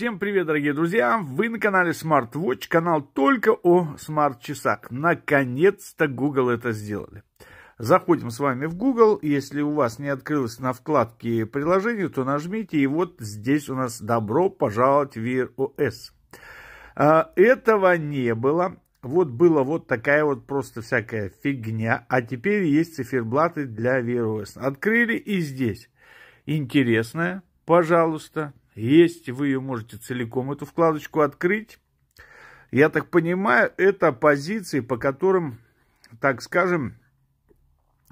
Всем привет, дорогие друзья! Вы на канале SmartWatch, канал только о смарт-часах. Наконец-то Google это сделали. Заходим с вами в Google. Если у вас не открылось на вкладке Приложения, то нажмите, и вот здесь у нас «Добро пожаловать в Wear OS». А, этого не было. Вот была вот такая вот просто всякая фигня. А теперь есть циферблаты для Wear OS. Открыли и здесь. Интересное, пожалуйста, есть, вы ее можете целиком эту вкладочку открыть. Я так понимаю, это позиции, по которым, так скажем,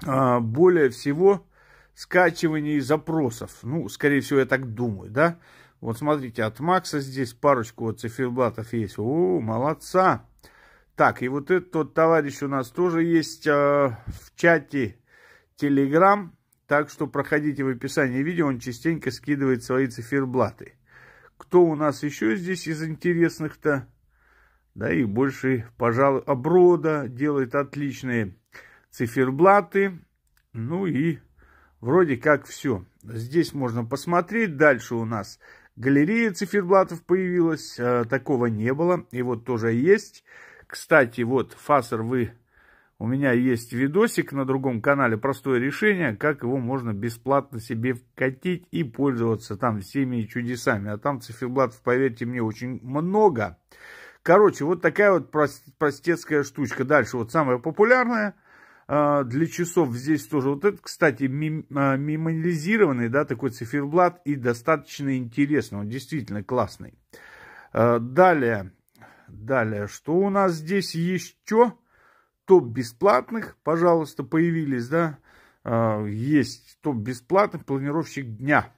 а, более всего скачиваний запросов. Ну, скорее всего, я так думаю, да? Вот смотрите, от Макса здесь парочку вот циферблатов есть. О, молодца! Так, и вот этот вот товарищ у нас тоже есть э, в чате Telegram. Так что проходите в описании видео, он частенько скидывает свои циферблаты. Кто у нас еще здесь из интересных-то? Да и больше, пожалуй, оброда делает отличные циферблаты. Ну и вроде как все. Здесь можно посмотреть. Дальше у нас галерея циферблатов появилась. Э, такого не было. И вот тоже есть. Кстати, вот фасер вы у меня есть видосик на другом канале «Простое решение», как его можно бесплатно себе вкатить и пользоваться там всеми чудесами. А там циферблатов, поверьте мне, очень много. Короче, вот такая вот простецкая штучка. Дальше вот самая популярная а, для часов здесь тоже. Вот это, кстати, минимализированный, да, такой циферблат и достаточно интересный. Он действительно классный. А, далее, далее, что у нас здесь еще? топ бесплатных, пожалуйста, появились, да, а, есть топ бесплатных, планировщик дня.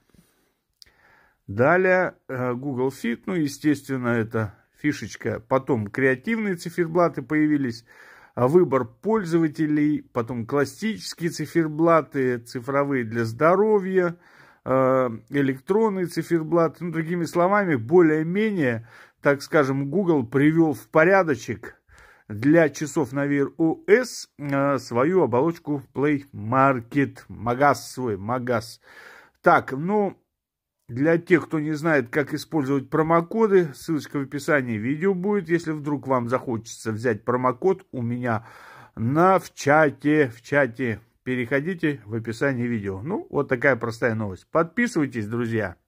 Далее э, Google Fit, ну, естественно, это фишечка. Потом креативные циферблаты появились, а выбор пользователей, потом классические циферблаты, цифровые для здоровья, э, электронные циферблаты. Ну, другими словами, более-менее, так скажем, Google привел в порядочек – для часов на Wear OS а, свою оболочку в Play Market. Магаз свой, магаз. Так, ну, для тех, кто не знает, как использовать промокоды, ссылочка в описании видео будет. Если вдруг вам захочется взять промокод у меня на в чате, в чате, переходите в описании видео. Ну, вот такая простая новость. Подписывайтесь, друзья.